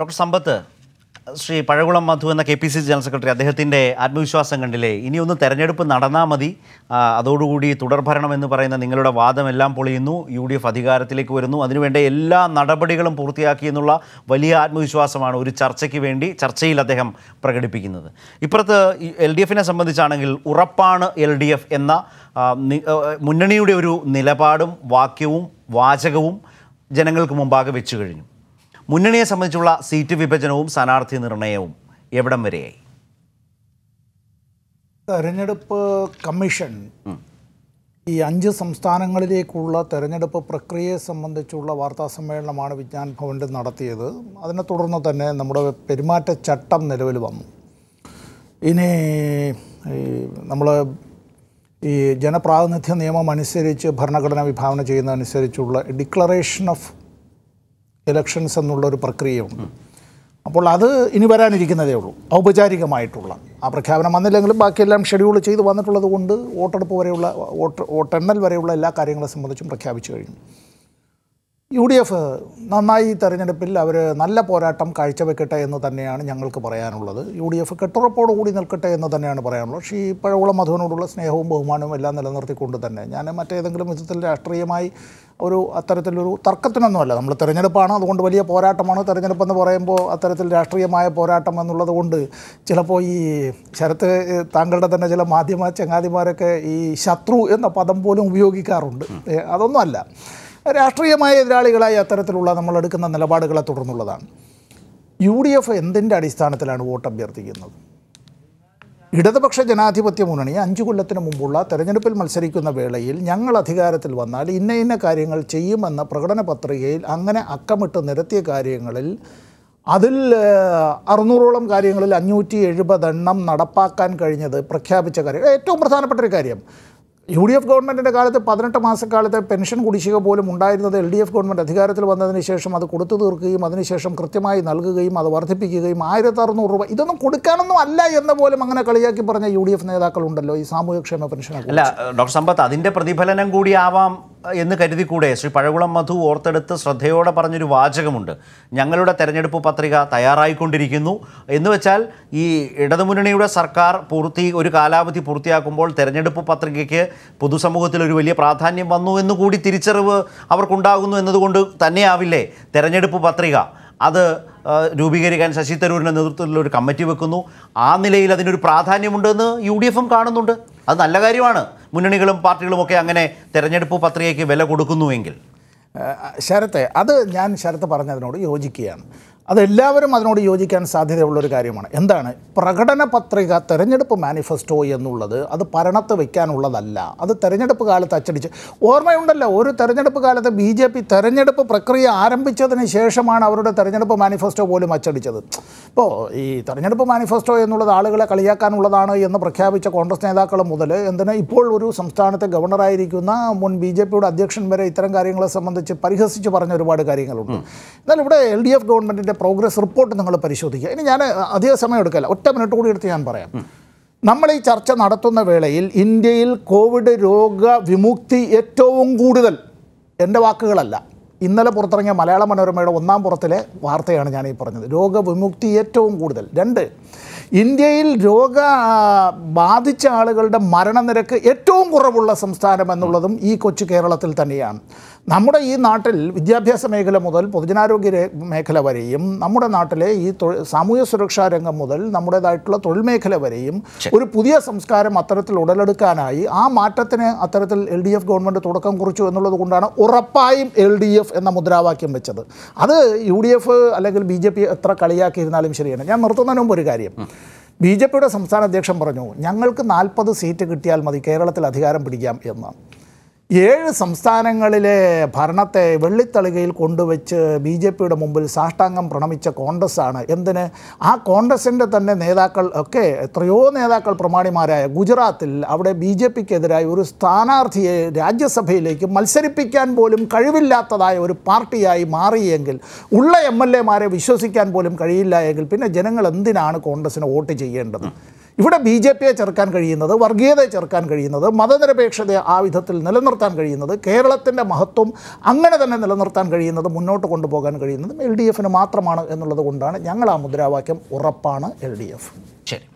doctor Sampath Shri Pazhakulam Madhu എന്ന K P C general secretary അദ്ദേഹത്തിൻ്റെ ആത്മവിശ്വാസം കണ്ടില്ലേ ഇനിയൊന്ന് തെരഞ്ഞെടുപ്പ് നടന്നാൽ മതി അതോടുകൂടി തുടർഭരണം എന്ന് പറയുന്ന നിങ്ങളുടെ വാദമെല്ലാം പൊളിയുന്നു യു ഡി എഫ് അധികാരത്തിലേക്ക് വരുന്നു അതിനുവേണ്ട എല്ലാ നടപടികളും പൂർത്തിയാക്കി എന്നുള്ള വലിയ ആത്മവിശ്വാസമാണ് ഒരു ചർച്ചയ്ക്ക് വേണ്ടി ചർച്ചയിൽ അദ്ദേഹം പ്രകടിപ്പിക്കുന്നത് ഇപ്പുറത്ത് എൽ ഡി എഫിനെ സംബന്ധിച്ചാണെങ്കിൽ ഉറപ്പാണ് എൽ ഡി എഫ് എന്ന മുന്നണിയുടെ ഒരു നിലപാടും വാക്യവും വാചകവും ജനങ്ങൾക്ക് മുമ്പാകെ വെച്ചു കഴിഞ്ഞു മുന്നണിയെ സംബന്ധിച്ചുള്ള സീറ്റ് വിഭജനവും സ്ഥാനാർത്ഥി നിർണയവും എവിടം വരെയായി തെരഞ്ഞെടുപ്പ് കമ്മീഷൻ ഈ അഞ്ച് സംസ്ഥാനങ്ങളിലേക്കുള്ള തെരഞ്ഞെടുപ്പ് പ്രക്രിയയെ സംബന്ധിച്ചുള്ള വാർത്താ സമ്മേളനമാണ് വിജ്ഞാൻ ഭവനിൽ നടത്തിയത് അതിനെ തുടർന്ന് തന്നെ നമ്മുടെ പെരുമാറ്റച്ചട്ടം നിലവിൽ വന്നു ഇനി നമ്മൾ ഈ ജനപ്രാതിനിധ്യ നിയമം അനുസരിച്ച് ഭരണഘടന വിഭാവന ചെയ്യുന്നതനുസരിച്ചുള്ള ഡിക്ലറേഷൻ ഓഫ് ഇലക്ഷൻസ് എന്നുള്ള ഒരു പ്രക്രിയയുണ്ട് അപ്പോൾ അത് ഇനി വരാനിരിക്കുന്നതേ ഉള്ളൂ ഔപചാരികമായിട്ടുള്ള ആ പ്രഖ്യാപനം വന്നില്ലെങ്കിലും ബാക്കിയെല്ലാം ഷെഡ്യൂൾ ചെയ്ത് വന്നിട്ടുള്ളത് കൊണ്ട് വോട്ടെടുപ്പ് വരെയുള്ള വോട്ട് വോട്ടെണ്ണൽ വരെയുള്ള എല്ലാ കാര്യങ്ങളെ സംബന്ധിച്ചും പ്രഖ്യാപിച്ചു കഴിഞ്ഞു യു ഡി എഫ് നന്നായി തെരഞ്ഞെടുപ്പിൽ അവർ നല്ല പോരാട്ടം കാഴ്ചവെക്കട്ടെ എന്ന് തന്നെയാണ് ഞങ്ങൾക്ക് പറയാനുള്ളത് യു ഡി എഫ് കെട്ടുറപ്പോട് കൂടി നിൽക്കട്ടെ എന്ന് തന്നെയാണ് പറയാനുള്ളത് പക്ഷേ ഈ പഴവുള്ള മധുവിനോടുള്ള സ്നേഹവും ബഹുമാനവും എല്ലാം നിലനിർത്തിക്കൊണ്ട് തന്നെ ഞാൻ മറ്റേതെങ്കിലും വിധത്തിൽ രാഷ്ട്രീയമായി ഒരു അത്തരത്തിലൊരു തർക്കത്തിനൊന്നുമല്ല നമ്മൾ തിരഞ്ഞെടുപ്പാണ് അതുകൊണ്ട് വലിയ പോരാട്ടമാണ് തിരഞ്ഞെടുപ്പെന്ന് പറയുമ്പോൾ അത്തരത്തിൽ രാഷ്ട്രീയമായ പോരാട്ടം എന്നുള്ളത് കൊണ്ട് ചിലപ്പോൾ ഈ ശരത്ത് താങ്കളുടെ തന്നെ ചില മാധ്യമ ചങ്ങാതിമാരൊക്കെ ഈ ശത്രു എന്ന പദം പോലും ഉപയോഗിക്കാറുണ്ട് അതൊന്നുമല്ല രാഷ്ട്രീയമായ എതിരാളികളായി അത്തരത്തിലുള്ള നമ്മൾ എടുക്കുന്ന നിലപാടുകളെ തുടർന്നുള്ളതാണ് യു ഡി എഫ് എന്തിൻ്റെ അടിസ്ഥാനത്തിലാണ് വോട്ട് അഭ്യർത്ഥിക്കുന്നത് ഇടതുപക്ഷ ജനാധിപത്യ മുന്നണി അഞ്ചു കൊല്ലത്തിന് മുമ്പുള്ള തെരഞ്ഞെടുപ്പിൽ മത്സരിക്കുന്ന വേളയിൽ ഞങ്ങൾ അധികാരത്തിൽ വന്നാൽ ഇന്ന ഇന്ന കാര്യങ്ങൾ ചെയ്യുമെന്ന പ്രകടന പത്രികയിൽ അങ്ങനെ അക്കമിട്ട് നിരത്തിയ കാര്യങ്ങളിൽ അതിൽ അറുന്നൂറോളം കാര്യങ്ങളിൽ അഞ്ഞൂറ്റി എഴുപതെണ്ണം നടപ്പാക്കാൻ കഴിഞ്ഞത് പ്രഖ്യാപിച്ച കാര്യം ഏറ്റവും പ്രധാനപ്പെട്ട ഒരു കാര്യം യു ഡി എഫ് ഗവൺമെൻറ്റിൻ്റെ കാലത്ത് പതിനെട്ട് മാസക്കാലത്തെ പെൻഷൻ കുടിശ്ശിക പോലും ഉണ്ടായിരുന്നത് എൽ ഡി എഫ് ഗവൺമെൻറ് അധികാരത്തിൽ വന്നതിന് ശേഷം അത് കൊടുത്തു തീർക്കുകയും അതിനുശേഷം കൃത്യമായി നൽകുകയും അത് വർദ്ധിപ്പിക്കുകയും ആയിരത്തി അറുന്നൂറ് രൂപ ഇതൊന്നും കൊടുക്കാനൊന്നും അല്ല എന്ന പോലും അങ്ങനെ കളിയാക്കി പറഞ്ഞ യു ഡി എഫ് നേതാക്കളുണ്ടല്ലോ ഈ സാമൂഹ്യക്ഷേമ പെൻഷൻ അല്ല ഡോക്ടർ സമ്പത്ത് അതിൻ്റെ പ്രതിഫലനം കൂടി ആവാം എന്ന് കരുതിക്കൂടെ ശ്രീ പഴകുളം മധു ഓർത്തെടുത്ത് ശ്രദ്ധയോടെ പറഞ്ഞൊരു വാചകമുണ്ട് ഞങ്ങളുടെ തെരഞ്ഞെടുപ്പ് പത്രിക തയ്യാറായിക്കൊണ്ടിരിക്കുന്നു എന്ന് വെച്ചാൽ ഈ ഇടതുമുന്നണിയുടെ സർക്കാർ പൂർത്തി ഒരു കാലാവധി പൂർത്തിയാക്കുമ്പോൾ തെരഞ്ഞെടുപ്പ് പത്രികയ്ക്ക് പൊതുസമൂഹത്തിൽ ഒരു വലിയ പ്രാധാന്യം വന്നു എന്ന് കൂടി തിരിച്ചറിവ് അവർക്കുണ്ടാകുന്നു എന്നതുകൊണ്ട് തന്നെയാവില്ലേ തെരഞ്ഞെടുപ്പ് പത്രിക അത് രൂപീകരിക്കാൻ ശശി തരൂരിൻ്റെ നേതൃത്വത്തിൽ ഒരു കമ്മിറ്റി വെക്കുന്നു ആ നിലയിൽ അതിനൊരു പ്രാധാന്യമുണ്ടെന്ന് യു ഡി എഫും കാണുന്നുണ്ട് അത് നല്ല കാര്യമാണ് മുന്നണികളും പാർട്ടികളുമൊക്കെ അങ്ങനെ തെരഞ്ഞെടുപ്പ് പത്രികയ്ക്ക് വില കൊടുക്കുന്നുവെങ്കിൽ ശരത്തെ അത് ഞാൻ ശരത്ത് പറഞ്ഞതിനോട് യോജിക്കുകയാണ് അതെല്ലാവരും അതിനോട് യോജിക്കാൻ സാധ്യതയുള്ളൊരു കാര്യമാണ് എന്താണ് പ്രകടന പത്രിക തെരഞ്ഞെടുപ്പ് മാനിഫെസ്റ്റോ എന്നുള്ളത് അത് ഭരണത്ത് വയ്ക്കാനുള്ളതല്ല അത് തെരഞ്ഞെടുപ്പ് കാലത്ത് അച്ചടിച്ച് ഓർമ്മയുണ്ടല്ലോ ഒരു തെരഞ്ഞെടുപ്പ് കാലത്ത് ബി ജെ പി തെരഞ്ഞെടുപ്പ് പ്രക്രിയ ആരംഭിച്ചതിന് ശേഷമാണ് അവരുടെ തെരഞ്ഞെടുപ്പ് മാനിഫെസ്റ്റോ പോലും അച്ചടിച്ചത് ഇപ്പോൾ ഈ തെരഞ്ഞെടുപ്പ് മാനിഫെസ്റ്റോ എന്നുള്ളത് ആളുകളെ കളിയാക്കാനുള്ളതാണ് എന്ന് പ്രഖ്യാപിച്ച കോൺഗ്രസ് നേതാക്കൾ മുതൽ എന്തിന് ഇപ്പോൾ ഒരു സംസ്ഥാനത്തെ ഗവർണറായിരിക്കുന്ന മുൻ ബി ജെ പിയുടെ അധ്യക്ഷൻ വരെ ഇത്തരം കാര്യങ്ങളെ സംബന്ധിച്ച് പരിഹസിച്ച് പറഞ്ഞ ഒരുപാട് കാര്യങ്ങളുണ്ട് എന്നാൽ ഇവിടെ എൽ ഡി എഫ് ഗവൺമെൻറ്റിൻ്റെ അതിൻ്റെ പ്രോഗ്രസ് റിപ്പോർട്ട് നിങ്ങൾ പരിശോധിക്കുക ഇനി ഞാൻ അധിക സമയം എടുക്കില്ല ഒറ്റ മിനിറ്റ് കൂടി എടുത്ത് ഞാൻ പറയാം നമ്മൾ ഈ ചർച്ച നടത്തുന്ന വേളയിൽ ഇന്ത്യയിൽ കോവിഡ് രോഗ വിമുക്തി ഏറ്റവും കൂടുതൽ എൻ്റെ വാക്കുകളല്ല ഇന്നലെ പുറത്തിറങ്ങിയ മലയാള മനോരമയുടെ ഒന്നാം പുറത്തിലെ വാർത്തയാണ് ഞാൻ ഈ പറഞ്ഞത് രോഗവിമുക്തി ഏറ്റവും കൂടുതൽ രണ്ട് ഇന്ത്യയിൽ രോഗ ബാധിച്ച ആളുകളുടെ മരണനിരക്ക് ഏറ്റവും കുറവുള്ള സംസ്ഥാനം എന്നുള്ളതും ഈ കൊച്ചു കേരളത്തിൽ തന്നെയാണ് നമ്മുടെ ഈ നാട്ടിൽ വിദ്യാഭ്യാസ മേഖല മുതൽ പൊതുജനാരോഗ്യ മേഖല വരെയും നമ്മുടെ നാട്ടിലെ ഈ സാമൂഹ്യ സുരക്ഷാ രംഗം മുതൽ നമ്മുടേതായിട്ടുള്ള തൊഴിൽ മേഖല വരെയും ഒരു പുതിയ സംസ്കാരം അത്തരത്തിൽ ഉടലെടുക്കാനായി ആ മാറ്റത്തിന് അത്തരത്തിൽ എൽ ഡി എഫ് ഗവൺമെൻറ് തുടക്കം കുറിച്ചു എന്നുള്ളത് കൊണ്ടാണ് ഉറപ്പായും എൽ ഡി എഫ് എന്ന മുദ്രാവാക്യം വെച്ചത് അത് യു ഡി എഫ് അല്ലെങ്കിൽ ബി ജെ പി എത്ര കളിയാക്കിയിരുന്നാലും ശരിയാണ് ഞാൻ നിർത്തുന്നതിന് മുമ്പ് ഒരു കാര്യം ബി ജെ പിയുടെ സംസ്ഥാന അധ്യക്ഷൻ പറഞ്ഞു ഞങ്ങൾക്ക് നാൽപ്പത് സീറ്റ് കിട്ടിയാൽ മതി കേരളത്തിൽ അധികാരം പിടിക്കാം എന്ന് ഏഴ് സംസ്ഥാനങ്ങളിലെ ഭരണത്തെ വെള്ളിത്തളികയിൽ കൊണ്ടുവച്ച് ബി ജെ പിയുടെ മുമ്പിൽ സാഷ്ടാംഗം പ്രണമിച്ച കോൺഗ്രസ്സാണ് എന്തിന് ആ കോൺഗ്രസിൻ്റെ തന്നെ നേതാക്കൾ ഒക്കെ എത്രയോ നേതാക്കൾ പ്രമാണിമാരായ ഗുജറാത്തിൽ അവിടെ ബി ജെ പിക്കെതിരായി ഒരു സ്ഥാനാർത്ഥിയെ രാജ്യസഭയിലേക്ക് മത്സരിപ്പിക്കാൻ പോലും കഴിവില്ലാത്തതായ ഒരു പാർട്ടിയായി മാറിയെങ്കിൽ ഉള്ള എം എൽ എമാരെ വിശ്വസിക്കാൻ പോലും കഴിയില്ല എങ്കിൽ പിന്നെ ജനങ്ങൾ എന്തിനാണ് കോൺഗ്രസ്സിന് വോട്ട് ചെയ്യേണ്ടത് ഇവിടെ ബി ജെ പിയെ ചെറുക്കാൻ കഴിയുന്നത് വർഗീയതയെ ചെറുക്കാൻ കഴിയുന്നത് മതനിരപേക്ഷതയെ ആ വിധത്തിൽ നിലനിർത്താൻ കഴിയുന്നത് കേരളത്തിൻ്റെ മഹത്വം അങ്ങനെ തന്നെ നിലനിർത്താൻ കഴിയുന്നത് മുന്നോട്ട് കൊണ്ടുപോകാൻ കഴിയുന്നതും എൽ ഡി എഫിന് മാത്രമാണ് എന്നുള്ളത് കൊണ്ടാണ് ഞങ്ങൾ ആ മുദ്രാവാക്യം ഉറപ്പാണ് എൽ ഡി എഫ് ശരി